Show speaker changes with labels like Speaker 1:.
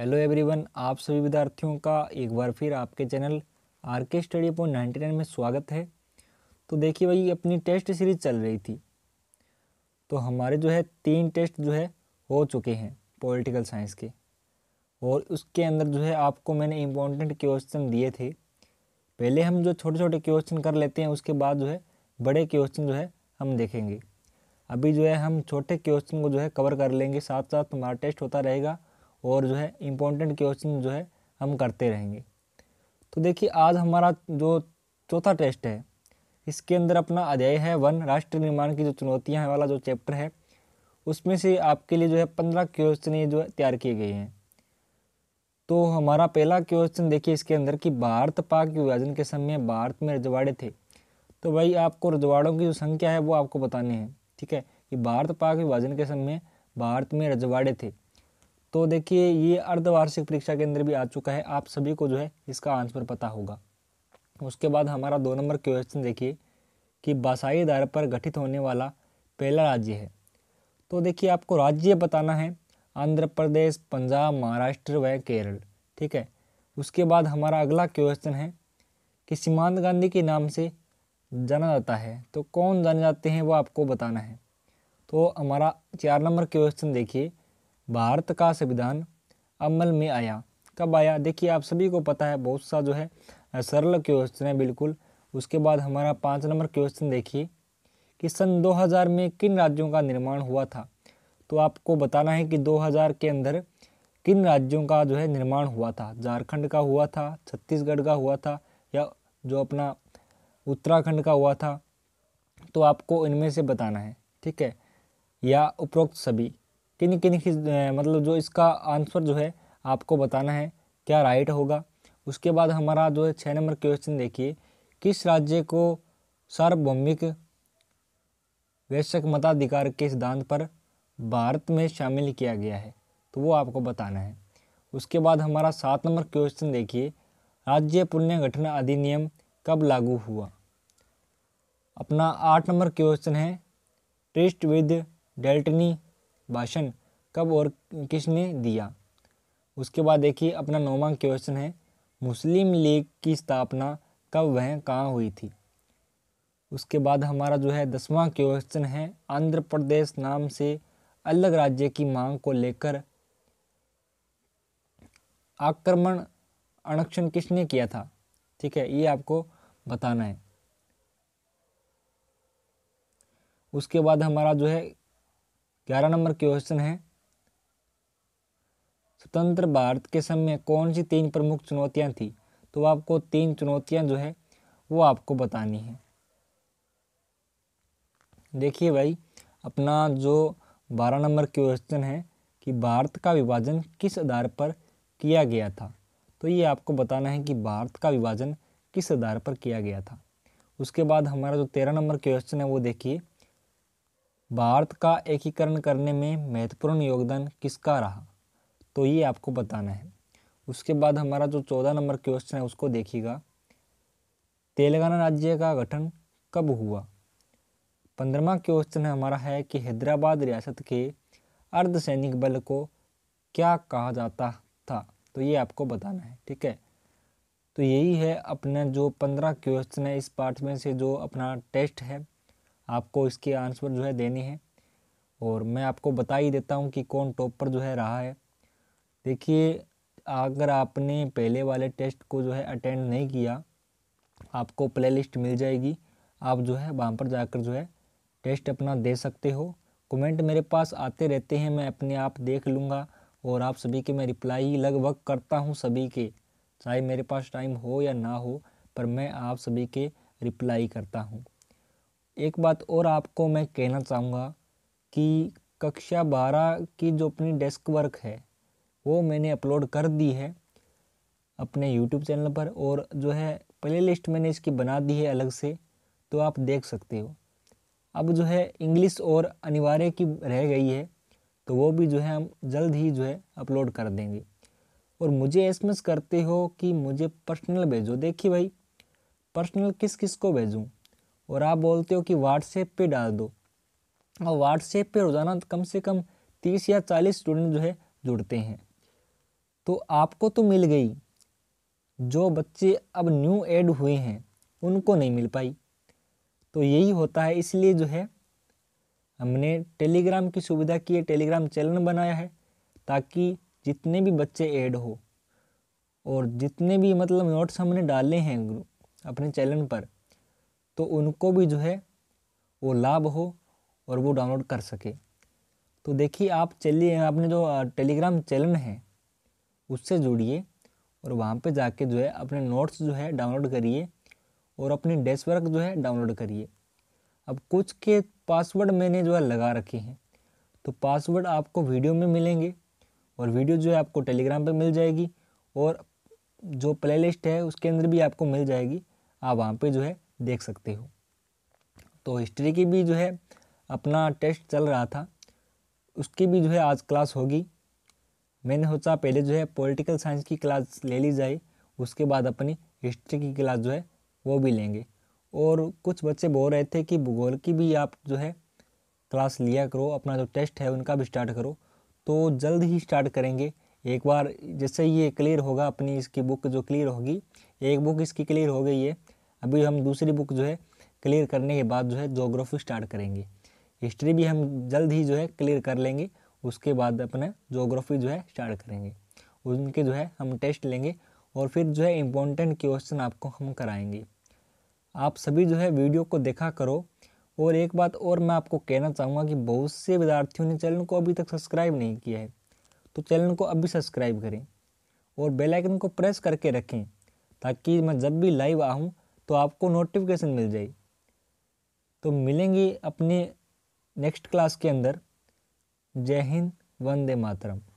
Speaker 1: hello everyone आप सभी विद्यार्थियों का एक बार फिर आपके channel R K study point ninety nine में स्वागत है तो देखिए भाई अपनी टेस्ट सीरीज चल रही थी तो हमारे जो है तीन टेस्ट जो है हो चुके हैं पॉलिटिकल साइंस के और उसके अंदर जो है आपको मैंने इम्पोर्टेंट क्वेश्चन दिए थे पहले हम जो छोटे छोटे क्वेश्चन कर लेते हैं उसके बाद जो है बड़े क्वेश्चन जो है हम देखेंगे अभी जो है हम छोटे क्वेश्चन को जो है कवर कर लेंगे साथ साथ हमारा टेस्ट होता रहेगा और जो है इम्पोर्टेंट क्वेश्चन जो है हम करते रहेंगे तो देखिए आज हमारा जो चौथा टेस्ट है इसके अंदर अपना अध्याय है वन राष्ट्र निर्माण की जो चुनौतियाँ हैं वाला जो चैप्टर है उसमें से आपके लिए जो है पंद्रह क्वेश्चन ये जो है तैयार किए गए हैं तो हमारा पहला क्वेश्चन देखिए इसके अंदर कि भारत पाक विभाजन के समय भारत में रजवाड़े थे तो भाई आपको रजवाड़ों की जो संख्या है वो आपको बतानी है ठीक है कि भारत पाक विभाजन के समय भारत में रजवाड़े थे तो देखिए ये अर्धवार्षिक परीक्षा के अंदर भी आ चुका है आप सभी को जो है इसका आंसर पता होगा उसके बाद हमारा दो नंबर क्वेश्चन देखिए कि बासाई दार पर गठित होने वाला पहला राज्य है तो देखिए आपको राज्य बताना है आंध्र प्रदेश पंजाब महाराष्ट्र व केरल ठीक है उसके बाद हमारा अगला क्वेश्चन है कि सीमांत गांधी के नाम से जाना जाता है तो कौन जाने जाते हैं वो आपको बताना है तो हमारा चार नंबर क्वेश्चन देखिए भारत का संविधान अमल में आया कब आया देखिए आप सभी को पता है बहुत सा जो है सरल क्वेश्चन है बिल्कुल उसके बाद हमारा पाँच नंबर क्वेश्चन देखिए कि सन 2000 में किन राज्यों का निर्माण हुआ था तो आपको बताना है कि 2000 के अंदर किन राज्यों का जो है निर्माण हुआ था झारखंड का हुआ था छत्तीसगढ़ का हुआ था या जो अपना उत्तराखंड का हुआ था तो आपको इनमें से बताना है ठीक है या उपरोक्त सभी किन किन की मतलब जो इसका आंसर जो है आपको बताना है क्या राइट होगा उसके बाद हमारा जो है छः नंबर क्वेश्चन देखिए किस राज्य को सार्वभौमिक वैश्विक मताधिकार के सिद्धांत पर भारत में शामिल किया गया है तो वो आपको बताना है उसके बाद हमारा सात नंबर क्वेश्चन देखिए राज्य पुण्य गठन अधिनियम कब लागू हुआ अपना आठ नंबर क्वेश्चन है ट्रिस्ट विद डेल्टनी भाषण कब और किसने दिया उसके बाद देखिए अपना नौवा क्वेश्चन है मुस्लिम लीग की स्थापना कब वह कहाँ हुई थी उसके बाद हमारा जो है दसवां क्वेश्चन है आंध्र प्रदेश नाम से अलग राज्य की मांग को लेकर आक्रमण अनक्षण किसने किया था ठीक है ये आपको बताना है उसके बाद हमारा जो है ग्यारह नंबर क्वेश्चन है स्वतंत्र भारत के समय कौन सी तीन प्रमुख चुनौतियाँ थी तो आपको तीन चुनौतियाँ जो है वो आपको बतानी है देखिए भाई अपना जो बारह नंबर क्वेश्चन है कि भारत का विभाजन किस आधार पर किया गया था तो ये आपको बताना है कि भारत का विभाजन किस आधार पर किया गया था उसके बाद हमारा जो तेरह नंबर क्वेश्चन है वो देखिए भारत का एकीकरण करने में महत्वपूर्ण योगदान किसका रहा तो ये आपको बताना है उसके बाद हमारा जो चौदह नंबर क्वेश्चन है उसको देखिएगा तेलंगाना राज्य का गठन कब हुआ पंद्रवा क्वेश्चन हमारा है कि हैदराबाद रियासत के अर्धसैनिक बल को क्या कहा जाता था तो ये आपको बताना है ठीक है तो यही है अपना जो पंद्रह क्वेश्चन है इस पार्ट में से जो अपना टेस्ट है आपको इसके आंसर जो है देने हैं और मैं आपको बता ही देता हूँ कि कौन टॉप पर जो है रहा है देखिए अगर आपने पहले वाले टेस्ट को जो है अटेंड नहीं किया आपको प्लेलिस्ट मिल जाएगी आप जो है वहाँ पर जाकर जो है टेस्ट अपना दे सकते हो कमेंट मेरे पास आते रहते हैं मैं अपने आप देख लूँगा और आप सभी के मैं रिप्लाई लगभग करता हूँ सभी के चाहे मेरे पास टाइम हो या ना हो पर मैं आप सभी के रिप्लाई करता हूँ एक बात और आपको मैं कहना चाहूँगा कि कक्षा बारह की जो अपनी डेस्क वर्क है वो मैंने अपलोड कर दी है अपने यूट्यूब चैनल पर और जो है प्ले लिस्ट मैंने इसकी बना दी है अलग से तो आप देख सकते हो अब जो है इंग्लिश और अनिवार्य की रह गई है तो वो भी जो है हम जल्द ही जो है अपलोड कर देंगे और मुझे एस करते हो कि मुझे पर्सनल भेजो देखिए भाई पर्सनल किस किस को भेजूँ और आप बोलते हो कि व्हाट्सएप पे डाल दो और व्हाट्सएप पे रोज़ाना कम से कम तीस या चालीस स्टूडेंट जो है जुड़ते हैं तो आपको तो मिल गई जो बच्चे अब न्यू ऐड हुए हैं उनको नहीं मिल पाई तो यही होता है इसलिए जो है हमने टेलीग्राम की सुविधा की है टेलीग्राम चैनल बनाया है ताकि जितने भी बच्चे ऐड हो और जितने भी मतलब नोट्स हमने डाले हैं अपने चैनल पर तो उनको भी जो है वो लाभ हो और वो डाउनलोड कर सके तो देखिए आप चलिए आपने जो टेलीग्राम चैनल है उससे जुड़िए और वहाँ पे जाके जो है अपने नोट्स जो है डाउनलोड करिए और अपनी डेस्कवर्क जो है डाउनलोड करिए अब कुछ के पासवर्ड मैंने जो है लगा रखे हैं तो पासवर्ड आपको वीडियो में मिलेंगे और वीडियो जो है आपको टेलीग्राम पे मिल जाएगी और जो प्लेलिस्ट है उसके अंदर भी आपको मिल जाएगी आप वहाँ पे जो है देख सकते हो तो हिस्ट्री की भी जो है अपना टेस्ट चल रहा था उसकी भी जो है आज क्लास होगी मैंने सोचा पहले जो है पॉलिटिकल साइंस की क्लास ले ली जाए उसके बाद अपनी हिस्ट्री की क्लास जो है वो भी लेंगे और कुछ बच्चे बोल रहे थे कि भूगोल की भी आप जो है क्लास लिया करो अपना जो टेस्ट है उनका भी स्टार्ट करो तो जल्द ही स्टार्ट करेंगे एक बार जैसे ये क्लियर होगा अपनी इसकी बुक जो क्लियर होगी एक बुक इसकी क्लियर हो गई है अभी हम दूसरी बुक जो है क्लियर करने के बाद जो है जोग्राफी स्टार्ट करेंगे हिस्ट्री भी हम जल्द ही जो है क्लियर कर लेंगे उसके बाद अपना जोग्राफी जो है स्टार्ट करेंगे उनके जो है हम टेस्ट लेंगे और फिर जो है इम्पोर्टेंट क्वेश्चन आपको हम कराएंगे आप सभी जो है वीडियो को देखा करो और एक बात और मैं आपको कहना चाहूँगा कि बहुत से विद्यार्थियों ने चैनल को अभी तक सब्सक्राइब नहीं किया है तो चैनल को अभी सब्सक्राइब करें और बेल आइकन को प्रेस करके रखें ताकि मैं जब भी लाइव आऊँ तो आपको नोटिफिकेशन मिल जाएगी तो मिलेंगी अपनी नेक्स्ट क्लास के अंदर जय हिंद वंदे मातरम